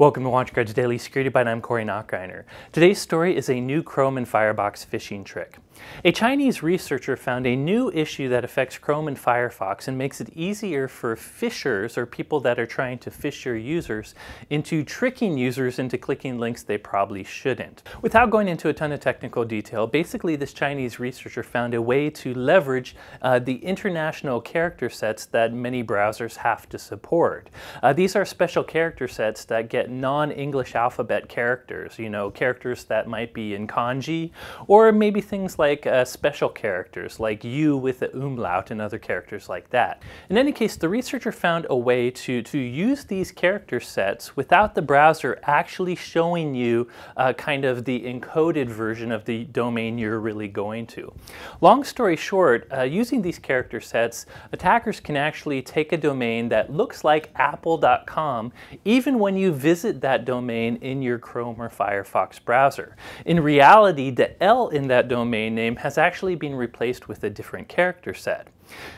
Welcome to WatchGuard's Daily Security Bite. I'm Corey Knockreiner. Today's story is a new Chrome and Firebox phishing trick. A Chinese researcher found a new issue that affects Chrome and Firefox and makes it easier for fishers or people that are trying to fish your users into tricking users into clicking links they probably shouldn't. Without going into a ton of technical detail, basically this Chinese researcher found a way to leverage uh, the international character sets that many browsers have to support. Uh, these are special character sets that get non-English alphabet characters, you know, characters that might be in kanji or maybe things like like uh, special characters, like you with the umlaut and other characters like that. In any case, the researcher found a way to, to use these character sets without the browser actually showing you uh, kind of the encoded version of the domain you're really going to. Long story short, uh, using these character sets, attackers can actually take a domain that looks like apple.com even when you visit that domain in your Chrome or Firefox browser. In reality, the L in that domain name has actually been replaced with a different character set.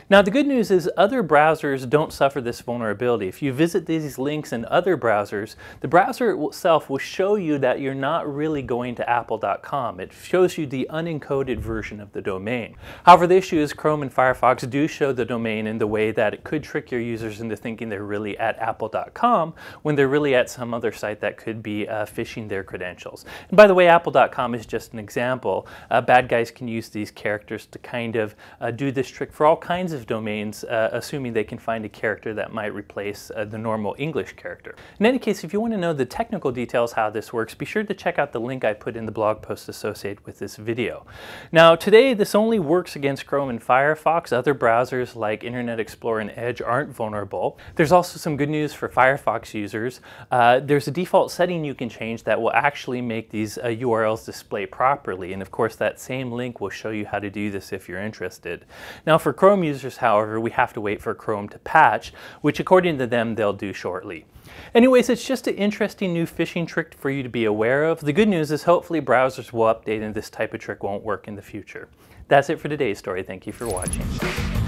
Now the good news is other browsers don't suffer this vulnerability. If you visit these links in other browsers, the browser itself will show you that you're not really going to apple.com. It shows you the unencoded version of the domain. However, the issue is Chrome and Firefox do show the domain in the way that it could trick your users into thinking they're really at apple.com when they're really at some other site that could be uh, phishing their credentials. And by the way, apple.com is just an example. Uh, bad guys can use these characters to kind of uh, do this trick for all kinds of domains, uh, assuming they can find a character that might replace uh, the normal English character. In any case, if you want to know the technical details how this works, be sure to check out the link I put in the blog post associated with this video. Now, today this only works against Chrome and Firefox. Other browsers like Internet Explorer and Edge aren't vulnerable. There's also some good news for Firefox users. Uh, there's a default setting you can change that will actually make these uh, URLs display properly. And of course, that same link will show you how to do this if you're interested. Now for Chrome Chrome users, however, we have to wait for Chrome to patch, which according to them, they'll do shortly. Anyways, it's just an interesting new phishing trick for you to be aware of. The good news is hopefully browsers will update and this type of trick won't work in the future. That's it for today's story. Thank you for watching.